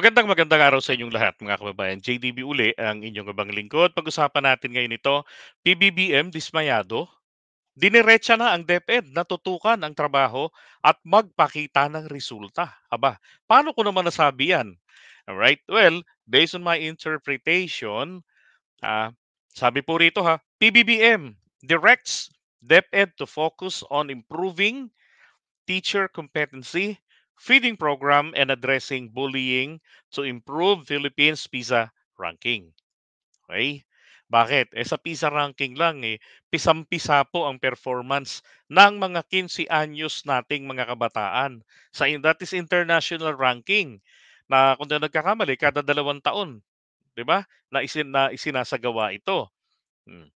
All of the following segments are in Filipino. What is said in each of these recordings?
Magandang magandang araw sa inyong lahat mga kababayan. JDB uli ang inyong abang lingkod. Pag-usapan natin ngayon ito, PBBM dismayado. Diniretsa na ang DepEd, natutukan ang trabaho at magpakita ng resulta. Aba, paano ko naman nasabi yan? Alright, well, based on my interpretation, ah, sabi po rito ha, PBBM directs DepEd to focus on improving teacher competency feeding program and addressing bullying to improve Philippines PISA ranking. Okay? Bakit? Eh sa PISA ranking lang eh, pisang-pisa po ang performance ng mga 15 anyos nating mga kabataan. Sa that is international ranking na kung na nagkakamali kada dalawang taon, 'di ba? Na, isin, na isinasagawa ito. Hmm.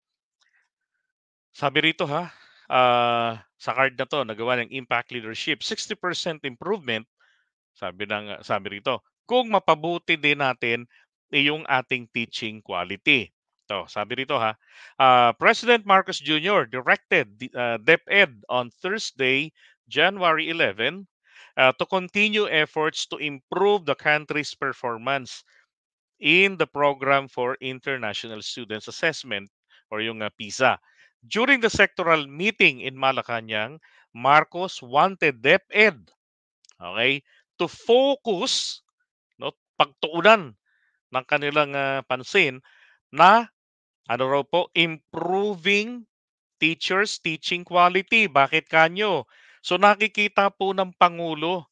Sabi rito ha, uh, sa card na to, nagawa ng impact leadership, 60% improvement, sabi, ng, sabi rito, kung mapabuti din natin yung ating teaching quality. to sabi rito ha, uh, President Marcos Jr. directed uh, DepEd on Thursday, January 11, uh, to continue efforts to improve the country's performance in the program for international students assessment or yung uh, PISA. During the sectoral meeting in Malacanang, Marcos wanted DepEd okay, to focus no, pagtuunan ng kanilang uh, pansin na ano raw po, improving teachers teaching quality. Bakit kanyo? So nakikita po ng Pangulo,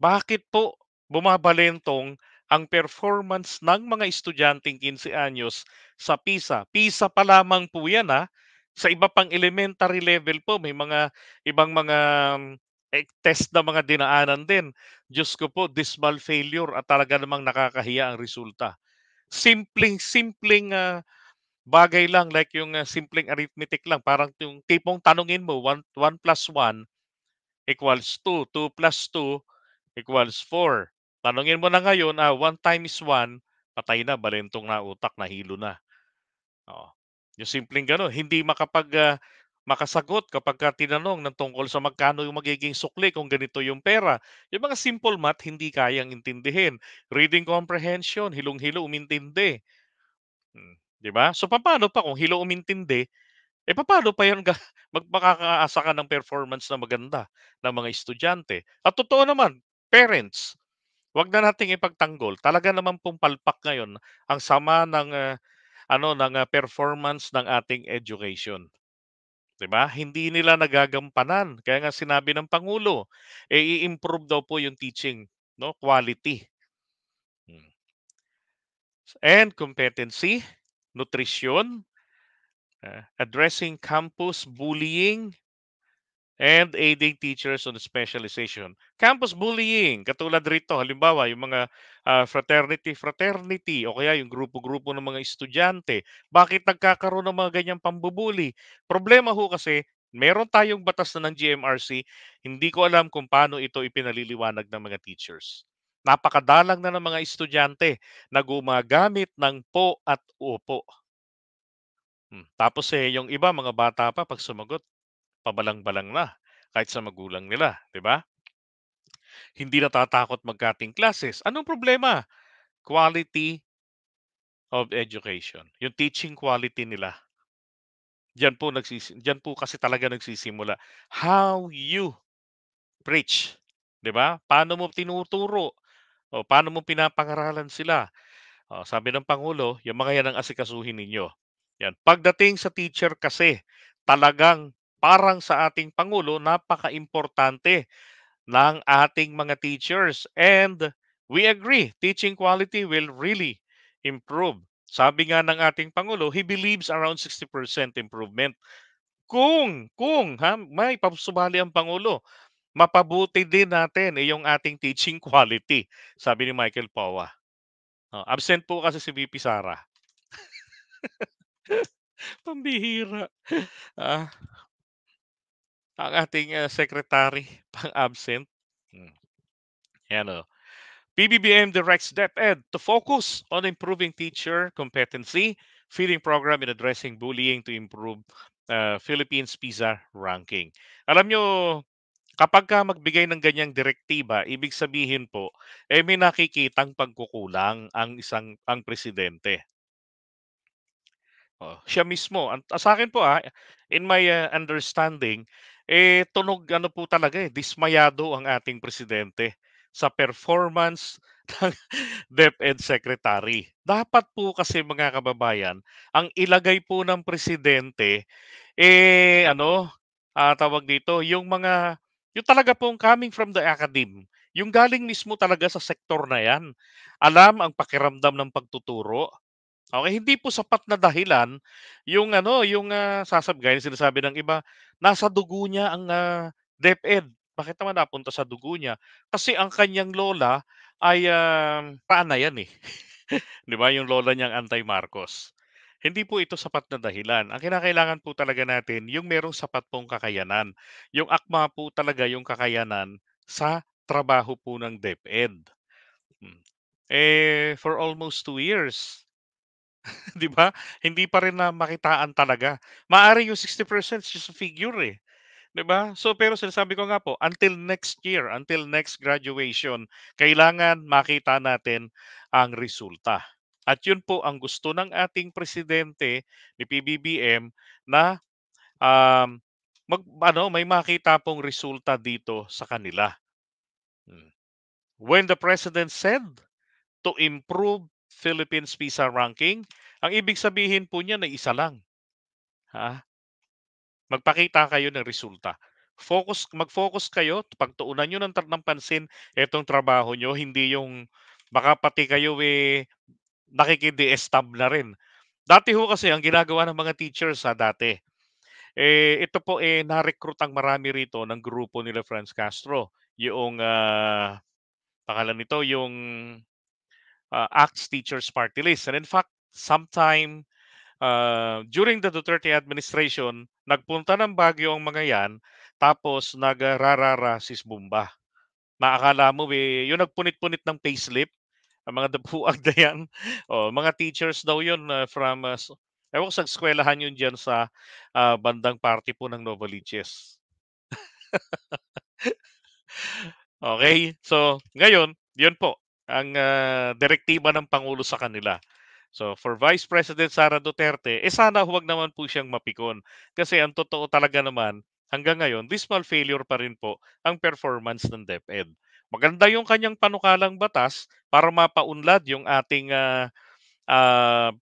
bakit po bumabalentong ang performance ng mga estudyanteng 15 anyos sa PISA. PISA pa lamang po yan ha. Ah sa iba pang elementary level po, may mga ibang mga hmm, eh, test na mga dinaanan din. Diyos ko po, dismal failure at talaga namang nakakahiya ang resulta. Simpleng, simpleng uh, bagay lang, like yung uh, simpleng arithmetic lang. Parang yung tipong tanungin mo, 1, 1 plus 1 equals 2, 2 plus 2 equals 4. Tanungin mo na ngayon, ah, 1 times 1, patay na, balintong na utak, nahilo na. Oh. Yung simpleng gano'n, hindi makapag uh, makasagot kapag ka tinanong ng tungkol sa magkano yung magiging sukli kung ganito yung pera. Yung mga simple math, hindi kayang intindihin. Reading comprehension, hilong-hilo umintindi. Hmm, di ba? So, paano pa kung hilo umintindi, eh paano pa yan magmakakaasa ka ng performance na maganda ng mga estudyante? At totoo naman, parents, wag na nating ipagtanggol. Talaga naman pong palpak ngayon ang sama ng uh, ano ng uh, performance ng ating education. 'Di ba? Hindi nila nagagampanan. Kaya nga sinabi ng pangulo, eh i-improve daw po yung teaching, no? Quality. Hmm. And competency, nutrition, uh, addressing campus bullying and aiding teachers on specialization. Campus bullying, katulad rito, halimbawa yung mga uh, fraternity, fraternity o kaya yung grupo-grupo ng mga estudyante. Bakit nagkakaroon ng mga ganyang pambubuli? Problema ho kasi meron tayong batas na ng GMRC, hindi ko alam kung paano ito ipinaliliwanag ng mga teachers. Napakadalang na ng mga estudyante na gumagamit ng po at opo. Hmm. Tapos eh, yung iba, mga bata pa, pag sumagot, pabalang-balang na kahit sa magulang nila, 'di ba? Hindi natatakot magkating classes. Anong problema? Quality of education. Yung teaching quality nila. Diyan po nagsis diyan po kasi talaga nagsisimula how you preach, 'di ba? Paano mo tinuturo? O paano mo pinapangaralan sila? O, sabi ng pangulo, yung mga yan ang asikasuhin ninyo. Yan. Pagdating sa teacher kasi, talagang parang sa ating Pangulo, napaka-importante ng ating mga teachers. And we agree, teaching quality will really improve. Sabi nga ng ating Pangulo, he believes around 60% improvement. Kung, kung, ha, may papasubali ang Pangulo, mapabuti din natin eh, yung ating teaching quality, sabi ni Michael Pawa. Oh, absent po kasi si VP Sara. Pambihira. Ah, ang ating uh, secretary pang absent. Hmm. Yan o. Oh. PBBM directs DepEd to focus on improving teacher competency, feeding program, in addressing bullying to improve uh, ah, Philippines PISA ranking. Alam nyo, kapag ka magbigay ng ganyang direktiba, ibig sabihin po, eh may nakikitang pagkukulang ang isang ang presidente. Oh, siya mismo. Sa akin po ah, in my uh, understanding, eh tunog ano po talaga eh, dismayado ang ating presidente sa performance ng DepEd Secretary. Dapat po kasi mga kababayan, ang ilagay po ng presidente eh ano, uh, tawag dito, yung mga yung talaga pong coming from the academe, yung galing mismo talaga sa sektor na yan. Alam ang pakiramdam ng pagtuturo, Okay, hindi po sapat na dahilan yung ano, yung uh, ah, sasabgay sinasabi ng iba, nasa dugo niya ang uh, DepEd. Bakit naman napunta sa dugo niya? Kasi ang kanyang lola ay uh, um, paana yan eh. 'Di ba? Yung lola niyang Antay Marcos. Hindi po ito sapat na dahilan. Ang kinakailangan po talaga natin, yung merong sapat pong kakayanan. Yung akma po talaga yung kakayanan sa trabaho po ng DepEd. Hmm. Eh, for almost two years, 'Di ba? Hindi pa rin na makitaan talaga. Maari yung 60% just a figure eh. 'Di ba? So pero sinasabi ko nga po, until next year, until next graduation, kailangan makita natin ang resulta. At yun po ang gusto ng ating presidente ni PBBM na um, mag, ano, may makita pong resulta dito sa kanila. Hmm. When the president said to improve Philippines PISA ranking. Ang ibig sabihin po niya na isa lang. Ha? Magpakita kayo ng resulta. Focus, mag-focus kayo, pagtuunan niyo ng, ng pansin itong trabaho niyo, hindi yung baka pati kayo eh, nakikidi-estab na rin. Dati ho kasi ang ginagawa ng mga teachers sa dati, eh, ito po eh, na-recruit ang marami rito ng grupo nila Franz Castro. Yung, uh, pangalan nito, yung uh, ACTS teachers party list. And in fact, sometime uh, during the Duterte administration, nagpunta ng Baguio ang mga yan, tapos nagrarara si Bumba. Maakala mo, eh, yung nagpunit-punit ng payslip, ang mga dapuag na yan, oh, mga teachers daw yun uh, from, uh, ewan ko sa eskwelahan yun dyan sa uh, bandang party po ng Novaliches. okay, so ngayon, yun po ang uh, direktiba ng Pangulo sa kanila. So for Vice President Sara Duterte, eh sana huwag naman po siyang mapikon. Kasi ang totoo talaga naman, hanggang ngayon, dismal failure pa rin po ang performance ng DepEd. Maganda yung kanyang panukalang batas para mapaunlad yung ating uh, uh,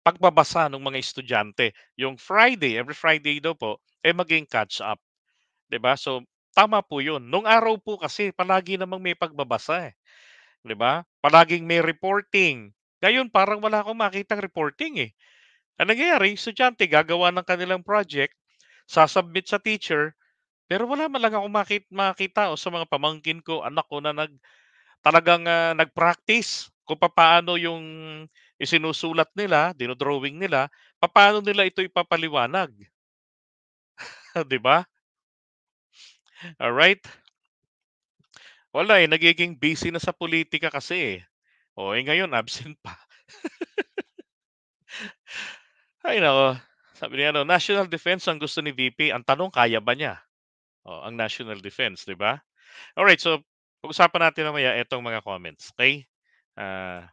pagbabasa ng mga estudyante. Yung Friday, every Friday daw po, eh maging catch up. 'Di ba So tama po yun. Nung araw po kasi, palagi namang may pagbabasa eh. 'di ba? Palaging may reporting. Ngayon parang wala akong makitang reporting eh. Ang nangyayari, estudyante gagawa ng kanilang project, sasubmit sa teacher, pero wala man lang ako makita, makita o sa mga pamangkin ko, anak ko na nag talagang uh, nag-practice kung paano yung isinusulat nila, dinodrawing nila, paano nila ito ipapaliwanag. 'Di ba? All right? Wala eh, nagiging busy na sa politika kasi eh. O oh, eh ngayon, absent pa. Ay nako, sabi niya ano, national defense ang gusto ni VP. Ang tanong, kaya ba niya? O, oh, ang national defense, di ba? Alright, so pag-usapan natin mamaya itong mga comments, okay? Uh,